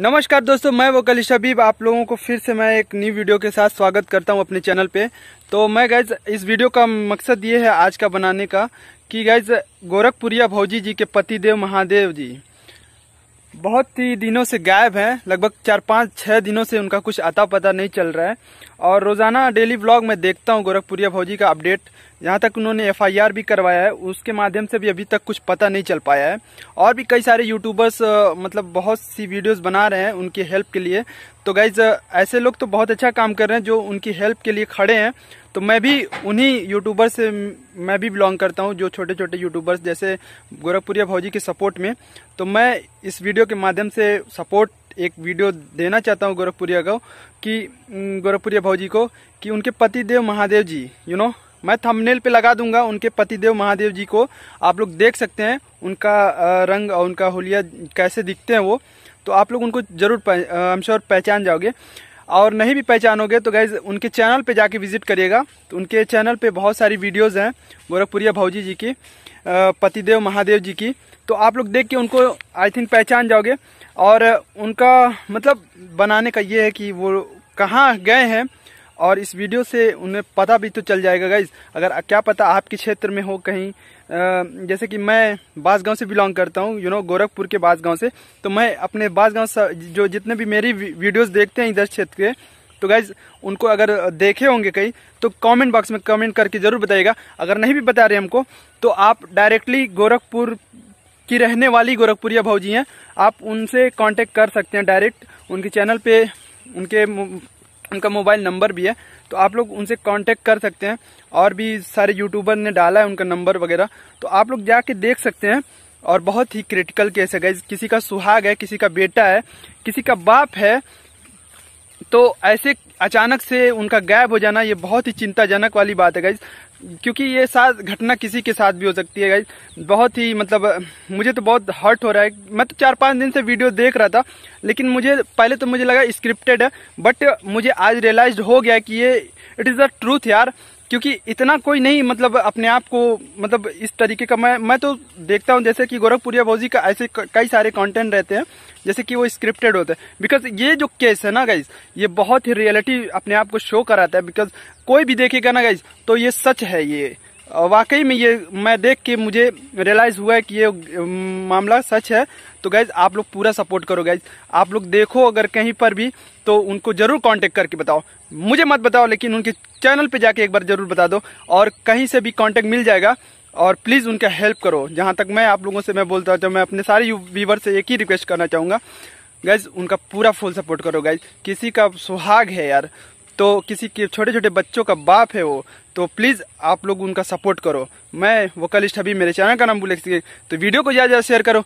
नमस्कार दोस्तों मैं वो वकल शबीब आप लोगों को फिर से मैं एक न्यू वीडियो के साथ स्वागत करता हूं अपने चैनल पे तो मैं गैज इस वीडियो का मकसद ये है आज का बनाने का कि गैज गोरखपुरिया भौजी जी के पति देव महादेव जी बहुत ही दिनों से गायब हैं लगभग चार पाँच छः दिनों से उनका कुछ अता पता नहीं चल रहा है और रोज़ाना डेली ब्लॉग में देखता हूँ गोरखपुरिया भौजी का अपडेट यहाँ तक उन्होंने एफआईआर भी करवाया है उसके माध्यम से भी अभी तक कुछ पता नहीं चल पाया है और भी कई सारे यूट्यूबर्स मतलब बहुत सी वीडियोस बना रहे हैं उनकी हेल्प के लिए तो गाइज ऐसे लोग तो बहुत अच्छा काम कर रहे हैं जो उनकी हेल्प के लिए खड़े हैं तो मैं भी उन्हीं यूट्यूबर से मैं भी बिलोंग करता हूँ जो छोटे छोटे यूट्यूबर्स जैसे गोरखपुरिया भाजी के सपोर्ट में तो मैं इस वीडियो के माध्यम से सपोर्ट एक वीडियो देना चाहता हूँ गोरखपुरिया को कि गोरखपुरिया भाजी को कि उनके देव महादेव जी यू नो मैं थंबनेल पे लगा दूंगा उनके पतिदेव महादेव जी को आप लोग देख सकते हैं उनका रंग और उनका होलिया कैसे दिखते हैं वो तो आप लोग उनको जरूर आई एम श्योर पहचान जाओगे और नहीं भी पहचानोगे तो गैज़ उनके चैनल पे जाके विजिट करिएगा तो उनके चैनल पे बहुत सारी वीडियोस हैं गोरखपुरिया भाजी जी की पतिदेव महादेव जी की तो आप लोग देख के उनको आई थिंक पहचान जाओगे और उनका मतलब बनाने का ये है कि वो कहाँ गए हैं और इस वीडियो से उन्हें पता भी तो चल जाएगा गाइज अगर क्या पता आपके क्षेत्र में हो कहीं जैसे कि मैं बासगाँव से बिलोंग करता हूँ यू नो गोरखपुर के बासगाँव से तो मैं अपने बासगाँव जो जितने भी मेरी वीडियोस देखते हैं इधर क्षेत्र के तो गाइज उनको अगर देखे होंगे कहीं तो कमेंट बॉक्स में कमेंट करके ज़रूर बताइएगा अगर नहीं भी बता रहे हमको तो आप डायरेक्टली गोरखपुर की रहने वाली गोरखपुरिया भाजी हैं आप उनसे कांटेक्ट कर सकते हैं डायरेक्ट उनके चैनल पे उनके उनका मोबाइल नंबर भी है तो आप लोग उनसे कांटेक्ट कर सकते हैं और भी सारे यूट्यूबर ने डाला है उनका नंबर वगैरह तो आप लोग जाके देख सकते हैं और बहुत ही क्रिटिकल केस है गाइज किसी का सुहाग है किसी का बेटा है किसी का बाप है तो ऐसे अचानक से उनका गायब हो जाना ये बहुत ही चिंताजनक वाली बात है गाइज क्योंकि ये साथ घटना किसी के साथ भी हो सकती है गाइज बहुत ही मतलब मुझे तो बहुत हर्ट हो रहा है मैं तो चार पांच दिन से वीडियो देख रहा था लेकिन मुझे पहले तो मुझे लगा स्क्रिप्टेड है बट मुझे आज रियलाइज हो गया कि ये इट इज़ द ट्रूथ यार क्योंकि इतना कोई नहीं मतलब अपने आप को मतलब इस तरीके का मैं मैं तो देखता हूँ जैसे कि गोरखपुरिया भाजी का ऐसे कई सारे कंटेंट रहते हैं जैसे कि वो स्क्रिप्टेड होते हैं बिकॉज ये जो केस है ना गाइज ये बहुत ही रियलिटी अपने आप को शो कराता है बिकॉज कोई भी देखेगा ना गाइज तो ये सच है ये वाकई में ये मैं देख के मुझे रियलाइज़ हुआ है कि ये मामला सच है तो गैज आप लोग पूरा सपोर्ट करो गैज आप लोग देखो अगर कहीं पर भी तो उनको ज़रूर कांटेक्ट करके बताओ मुझे मत बताओ लेकिन उनके चैनल पे जाके एक बार ज़रूर बता दो और कहीं से भी कांटेक्ट मिल जाएगा और प्लीज़ उनका हेल्प करो जहाँ तक मैं आप लोगों से मैं बोलता हूँ मैं अपने सारे व्यूवर से एक ही रिक्वेस्ट करना चाहूँगा गैज उनका पूरा फुल सपोर्ट करो गैज किसी का सुहाग है यार तो किसी के छोटे छोटे बच्चों का बाप है वो तो प्लीज़ आप लोग उनका सपोर्ट करो मैं वोकलिस्ट अभी मेरे चैनल का नाम बोले तो वीडियो को ज़्यादा ज़्यादा शेयर करो